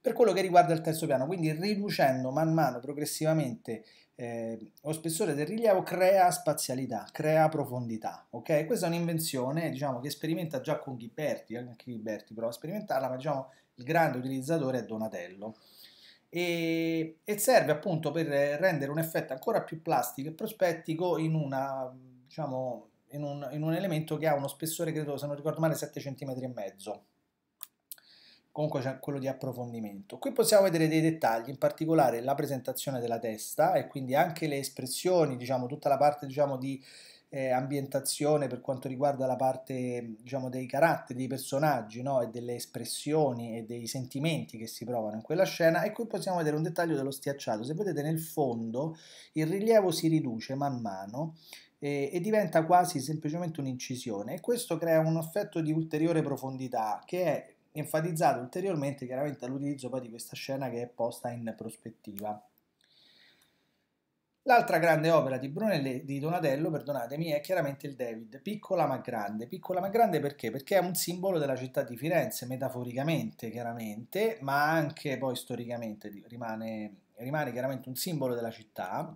per quello che riguarda il terzo piano, quindi riducendo man mano progressivamente eh, o spessore del rilievo crea spazialità, crea profondità. Ok, questa è un'invenzione diciamo, che sperimenta già con Ghiberti, eh, anche Ghiberti prova a sperimentarla, ma diciamo il grande utilizzatore è Donatello. E, e serve appunto per rendere un effetto ancora più plastico e prospettico in, una, diciamo, in, un, in un, elemento che ha uno spessore, credo, se non ricordo male, 7 cm e mezzo comunque c'è quello di approfondimento. Qui possiamo vedere dei dettagli, in particolare la presentazione della testa e quindi anche le espressioni, diciamo, tutta la parte diciamo, di eh, ambientazione per quanto riguarda la parte diciamo, dei caratteri, dei personaggi no? e delle espressioni e dei sentimenti che si provano in quella scena e qui possiamo vedere un dettaglio dello stiacciato. Se vedete nel fondo il rilievo si riduce man mano e, e, diventa quasi semplicemente un'incisione e questo crea un effetto di ulteriore profondità che è enfatizzato ulteriormente chiaramente l'utilizzo poi di questa scena che è posta in prospettiva. L'altra grande opera di, Brunelli, di Donatello, perdonatemi, è chiaramente il David, piccola ma grande. Piccola ma grande perché? Perché è un simbolo della città di Firenze, metaforicamente chiaramente, ma anche poi storicamente rimane, rimane chiaramente un simbolo della città.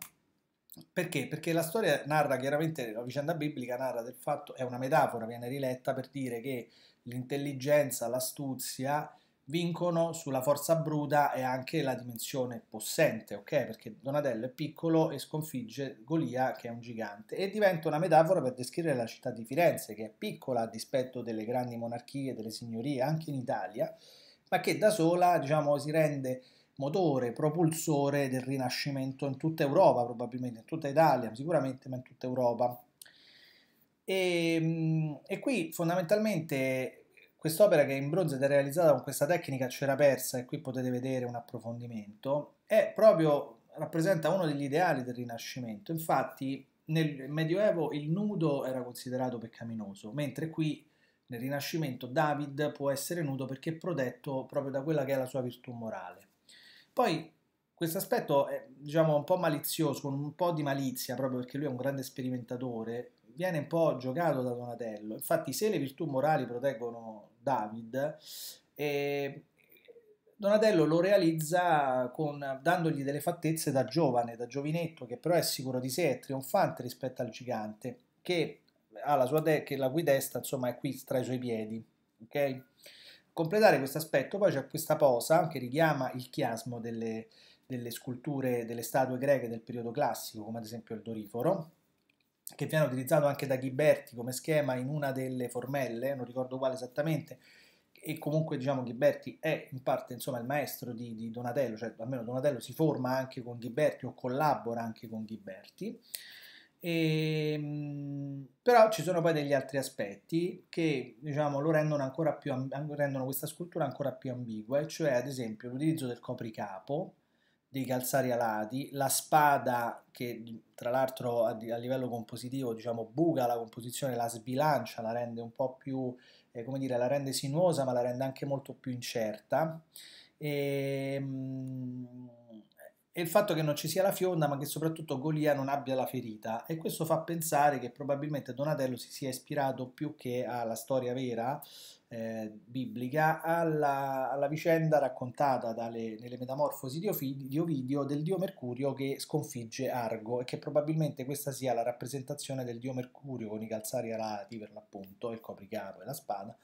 Perché? Perché la storia narra chiaramente, la vicenda biblica narra del fatto, è una metafora, viene riletta per dire che l'intelligenza, l'astuzia vincono sulla forza bruta e anche la dimensione possente, ok? Perché Donatello è piccolo e sconfigge Golia che è un gigante e diventa una metafora per descrivere la città di Firenze che è piccola a dispetto delle grandi monarchie, delle signorie anche in Italia, ma che da sola, diciamo, si rende motore, propulsore del Rinascimento in tutta Europa, probabilmente in tutta Italia, sicuramente, ma in tutta Europa. E, ehm, e qui fondamentalmente quest'opera che in bronzo ed è realizzata con questa tecnica cera persa, e qui potete vedere un approfondimento, è proprio, rappresenta uno degli ideali del Rinascimento. Infatti nel Medioevo il nudo era considerato peccaminoso, mentre qui nel Rinascimento David può essere nudo perché è protetto proprio da quella che è la sua virtù morale. Poi questo aspetto è diciamo, un po' malizioso, con un po' di malizia, proprio perché lui è un grande sperimentatore, viene un po' giocato da Donatello. Infatti, se le virtù morali proteggono David, eh, Donatello lo realizza con, dandogli delle fattezze da giovane, da giovinetto, che però è sicuro di sé, è trionfante rispetto al gigante, che, ha la, sua de- che la cui testa insomma, è qui tra i suoi piedi. Okay? Completare questo aspetto poi c'è questa posa che richiama il chiasmo delle, delle sculture, delle statue greche del periodo classico, come ad esempio il Doriforo, che viene utilizzato anche da Ghiberti come schema in una delle formelle, non ricordo quale esattamente, e comunque diciamo Ghiberti è in parte insomma il maestro di, di Donatello, cioè almeno Donatello si forma anche con Ghiberti o collabora anche con Ghiberti. E, ehm, però ci sono poi degli altri aspetti che diciamo, lo rendono, ancora più, rendono questa scultura ancora più ambigua, e cioè ad esempio l'utilizzo del copricapo, dei calzari alati, la spada che tra l'altro a, a, livello compositivo diciamo buca la composizione, la sbilancia, la rende un po' più, eh, come dire, la rende sinuosa ma la rende anche molto più incerta. E, ehm, mh, e il fatto che non ci sia la fionda, ma che soprattutto Golia non abbia la ferita. E questo fa pensare che probabilmente Donatello si sia ispirato più che alla storia vera eh, biblica, alla, alla, vicenda raccontata dalle, nelle Metamorfosi di Ovidio del dio Mercurio che sconfigge Argo e che probabilmente questa sia la rappresentazione del dio Mercurio con i calzari alati per l'appunto, il copricapo e la spada,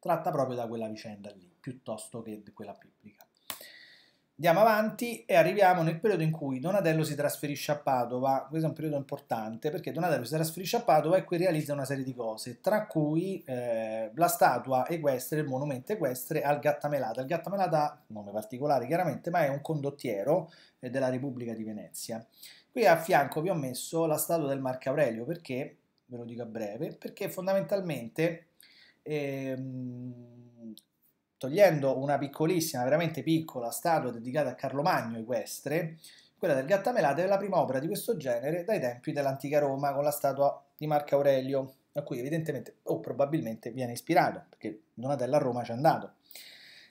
tratta proprio da quella vicenda lì, piuttosto che quella biblica. Andiamo avanti e arriviamo nel periodo in cui Donatello si trasferisce a Padova. Questo è un periodo importante perché Donatello si trasferisce a Padova e qui realizza una serie di cose, tra cui eh, la statua equestre, il monumento equestre al Gattamelata. Il Gattamelata, nome particolare chiaramente, ma è un condottiero eh, della Repubblica di Venezia. Qui a fianco vi ho messo la statua del Marco Aurelio perché, ve lo dico a breve, perché fondamentalmente... Ehm, togliendo una piccolissima, veramente piccola statua dedicata a Carlo Magno equestre, quella del Gattamelate è la prima opera di questo genere dai tempi dell'antica Roma con la statua di Marco Aurelio, a cui evidentemente o probabilmente viene ispirato, perché Donatella a Roma ci è andato.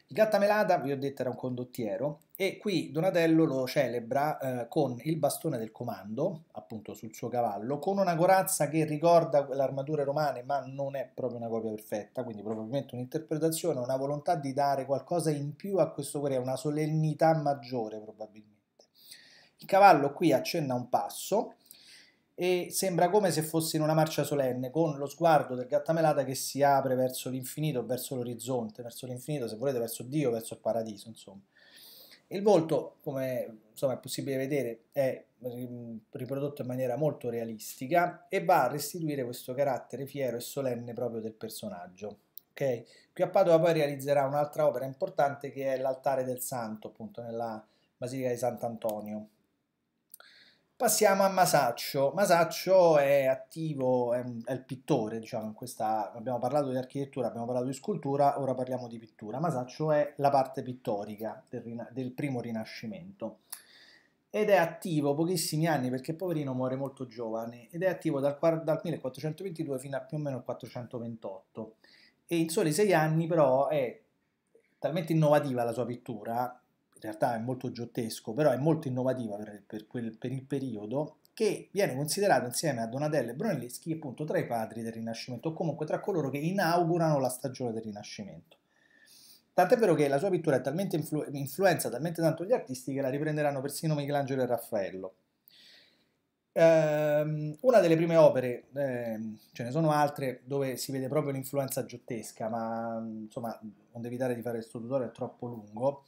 Il Gattamelata, vi ho detto, era un condottiero e qui Donatello lo celebra eh, con il bastone del comando, appunto sul suo cavallo, con una corazza che ricorda l'armatura romana, ma non è proprio una copia perfetta, quindi probabilmente un'interpretazione, una volontà di dare qualcosa in più a questo guerriero, una solennità maggiore probabilmente. Il cavallo qui accenna un passo, e sembra come se fosse in una marcia solenne, con lo sguardo del gattamelata che si apre verso l'infinito, verso l'orizzonte, verso l'infinito, se volete, verso Dio, verso il paradiso, insomma. Il volto, come insomma, è possibile vedere, è riprodotto in maniera molto realistica e va a restituire questo carattere fiero e solenne proprio del personaggio. Okay? Qui a Padova poi realizzerà un'altra opera importante che è l'altare del santo, appunto nella Basilica di Sant'Antonio Passiamo a Masaccio. Masaccio è attivo, è, un, è il pittore, diciamo, in questa, abbiamo parlato di architettura, abbiamo parlato di scultura, ora parliamo di pittura. Masaccio è la parte pittorica del, del primo Rinascimento ed è attivo pochissimi anni perché poverino muore molto giovane ed è attivo dal, dal 1422 fino a più o meno il 428 e in soli sei anni però è talmente innovativa la sua pittura in realtà è molto giottesco, però è molto innovativa per, per, quel, per il periodo, che viene considerato insieme a Donatello e Brunelleschi appunto tra i padri del Rinascimento, o comunque tra coloro che inaugurano la stagione del Rinascimento. Tant'è vero che la sua pittura è talmente influ- influenza talmente tanto gli artisti che la riprenderanno persino Michelangelo e Raffaello. Ehm, una delle prime opere, ehm, ce ne sono altre dove si vede proprio l'influenza giottesca, ma insomma, non devo evitare di fare questo tutorial troppo lungo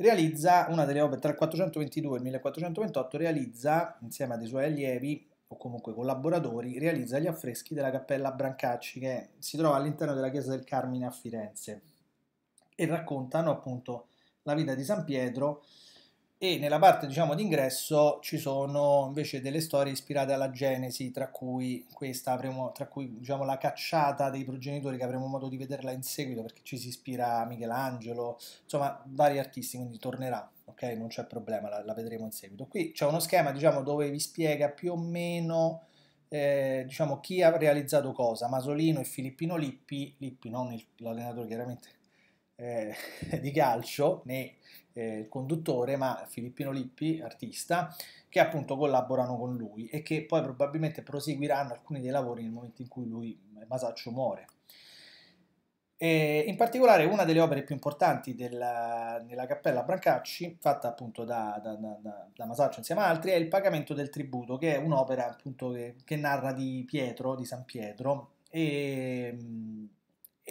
realizza una delle opere tra il 422 e il 1428 realizza insieme a dei suoi allievi o comunque collaboratori realizza gli affreschi della cappella Brancacci che si trova all'interno della chiesa del Carmine a Firenze e raccontano appunto la vita di San Pietro e nella parte diciamo d'ingresso ci sono invece delle storie ispirate alla Genesi, tra cui questa avremo, tra cui diciamo la cacciata dei progenitori che avremo modo di vederla in seguito perché ci si ispira a Michelangelo, insomma vari artisti, quindi tornerà, ok? Non c'è problema, la, la vedremo in seguito. Qui c'è uno schema diciamo dove vi spiega più o meno eh, diciamo chi ha realizzato cosa, Masolino e Filippino Lippi, Lippi non l'allenatore chiaramente, eh, di calcio né eh, il conduttore, ma Filippino Lippi, artista, che appunto collaborano con lui e che poi probabilmente proseguiranno alcuni dei lavori nel momento in cui lui, Masaccio, muore. E in particolare una delle opere più importanti della, nella cappella Brancacci, fatta appunto da, da, da, da, Masaccio insieme ad altri, è Il pagamento del tributo, che è un'opera appunto che, che narra di Pietro, di San Pietro, e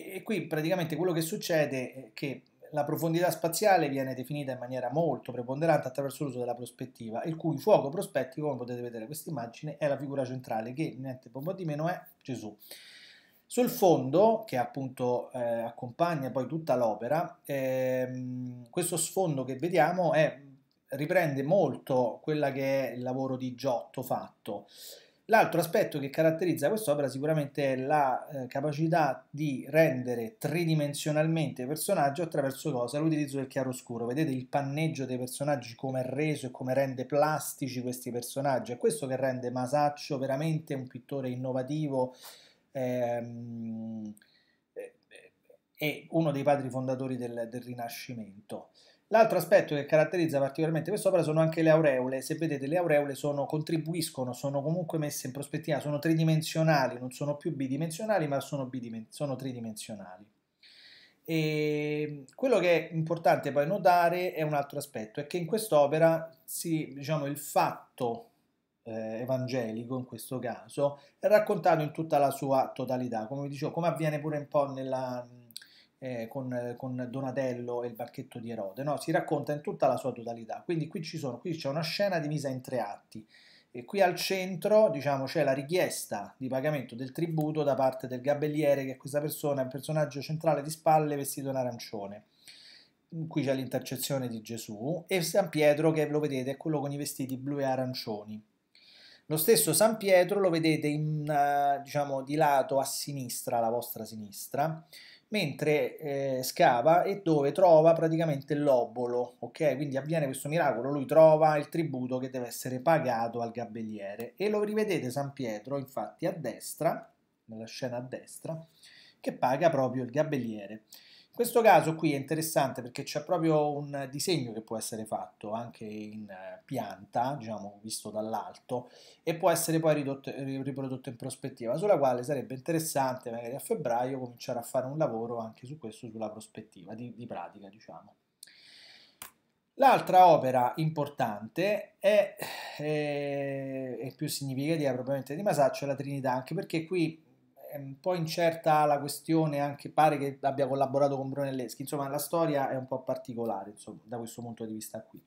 e qui praticamente quello che succede è che la profondità spaziale viene definita in maniera molto preponderante attraverso l'uso della prospettiva, il cui fuoco prospettico, come potete vedere in questa immagine, è la figura centrale che niente po' di meno è Gesù. Sul fondo, che appunto eh, accompagna poi tutta l'opera, ehm, questo sfondo che vediamo è, riprende molto quella che è il lavoro di Giotto fatto. L'altro aspetto che caratterizza quest'opera sicuramente è la eh, capacità di rendere tridimensionalmente i personaggi attraverso cosa? L'utilizzo del chiaroscuro. Vedete il panneggio dei personaggi come è reso e come rende plastici questi personaggi. È questo che rende Masaccio veramente un pittore innovativo ehm, eh, eh, e uno dei padri fondatori del, del Rinascimento. L'altro aspetto che caratterizza particolarmente quest'opera sono anche le aureole. Se vedete, le aureole sono, contribuiscono, sono comunque messe in prospettiva, sono tridimensionali, non sono più bidimensionali, ma sono, bidimen sono tridimensionali. E ehm, quello che è importante poi notare è un altro aspetto, è che in quest'opera si, diciamo, il fatto eh, evangelico, in questo caso, è raccontato in tutta la sua totalità, come, dicevo, come avviene pure un po' nella, eh, con, eh, con, Donatello e il banchetto di Erode, no? si racconta in tutta la sua totalità. Quindi qui, sono, qui c'è una scena divisa in tre atti e qui al centro diciamo, c'è la richiesta di pagamento del tributo da parte del gabelliere che è questa persona, un personaggio centrale di spalle vestito in arancione. Qui c'è l'intercezione di Gesù e San Pietro che lo vedete è quello con i vestiti blu e arancioni. Lo stesso San Pietro lo vedete in, eh, diciamo, di lato a sinistra, alla vostra sinistra, mentre eh, scava e dove trova praticamente l'obolo, ok? Quindi avviene questo miracolo, lui trova il tributo che deve essere pagato al gabelliere e lo rivedete San Pietro, infatti a destra, nella scena a destra, che paga proprio il gabelliere. Questo caso qui è interessante perché c'è proprio un disegno che può essere fatto anche in eh, pianta, diciamo visto dall'alto, e può essere poi ridotto, riprodotto in prospettiva, sulla quale sarebbe interessante magari a febbraio cominciare a fare un lavoro anche su questo, sulla prospettiva di, di pratica, diciamo. L'altra opera importante è, è, eh, è, più significativa probabilmente di Masaccio, è la Trinità, anche perché qui è un po' incerta la questione, anche pare che abbia collaborato con Brunelleschi, insomma la storia è un po' particolare insomma, da questo punto di vista qui.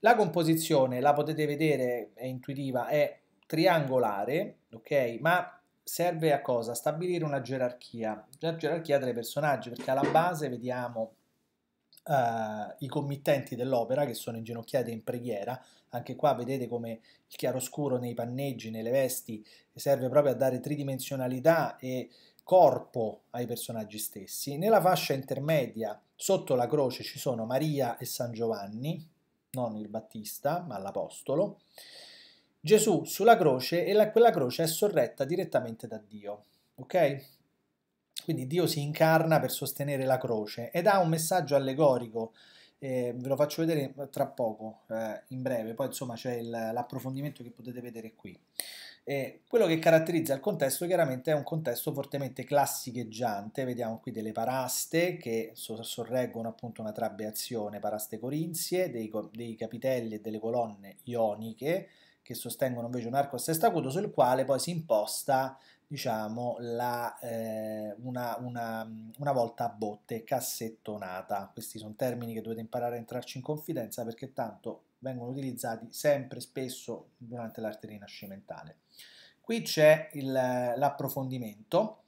La composizione, la potete vedere, è intuitiva, è triangolare, ok? Ma serve a cosa? Stabilire una gerarchia, una gerarchia tra i personaggi, perché alla base vediamo eh, i committenti dell'opera che sono inginocchiati in preghiera. Anche qua vedete come il chiaroscuro nei panneggi, nelle vesti, serve proprio a dare tridimensionalità e corpo ai personaggi stessi. Nella fascia intermedia, sotto la croce, ci sono Maria e San Giovanni, non il Battista, ma l'Apostolo. Gesù sulla croce e la, quella croce è sorretta direttamente da Dio. Ok? Quindi Dio si incarna per sostenere la croce ed ha un messaggio allegorico. Eh, ve lo faccio vedere tra poco, eh, in breve, poi insomma c'è l'approfondimento che potete vedere qui. Eh, quello che caratterizza il contesto chiaramente è un contesto fortemente classicheggiante, vediamo qui delle paraste che sorreggono appunto una trabeazione, paraste corinzie, dei, dei capitelli e delle colonne ioniche che sostengono invece un arco a sesta acuto sul quale poi si imposta diciamo, la, eh, una, una, una, volta a botte cassettonata. Questi sono termini che dovete imparare a entrarci in confidenza perché tanto vengono utilizzati sempre spesso durante l'arte rinascimentale. Qui c'è l'approfondimento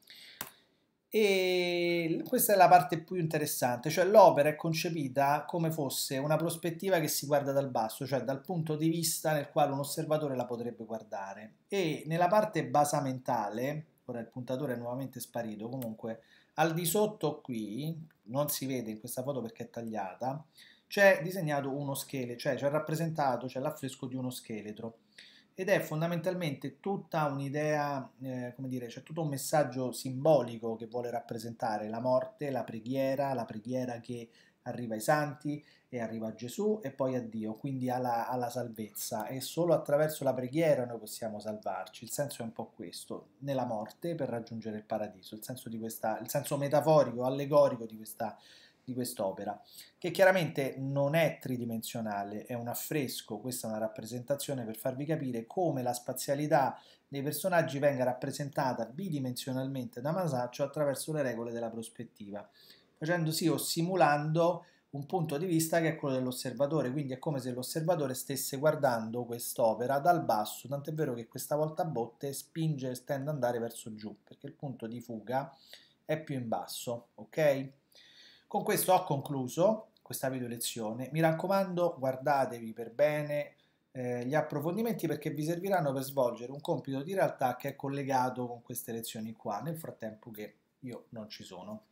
e questa è la parte più interessante, cioè l'opera è concepita come fosse una prospettiva che si guarda dal basso, cioè dal punto di vista nel quale un osservatore la potrebbe guardare. E nella parte basamentale, ora il puntatore è nuovamente sparito, comunque al di sotto qui, non si vede in questa foto perché è tagliata, c'è disegnato uno scheletro, cioè c'è cioè rappresentato, c'è l'affresco di uno scheletro ed è fondamentalmente tutta un'idea, eh, come dire, c'è cioè tutto un messaggio simbolico che vuole rappresentare la morte, la preghiera, la preghiera che arriva ai santi e arriva a Gesù e poi a Dio, quindi alla, alla salvezza e solo attraverso la preghiera noi possiamo salvarci, il senso è un po' questo, nella morte per raggiungere il paradiso, il senso, questa, il senso metaforico, allegorico di questa di quest'opera, che chiaramente non è tridimensionale, è un affresco, questa è una rappresentazione per farvi capire come la spazialità dei personaggi venga rappresentata bidimensionalmente da Masaccio attraverso le regole della prospettiva, facendo sì o simulando un punto di vista che è quello dell'osservatore, quindi è come se l'osservatore stesse guardando quest'opera dal basso, tant'è vero che questa volta botte spinge e tende ad andare verso giù, perché il punto di fuga è più in basso, ok? Con questo ho concluso questa video lezione. Mi raccomando, guardatevi per bene eh, gli approfondimenti perché vi serviranno per svolgere un compito di realtà che è collegato con queste lezioni qua, nel frattempo che io non ci sono.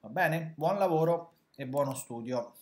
Va bene? Buon lavoro e buono studio.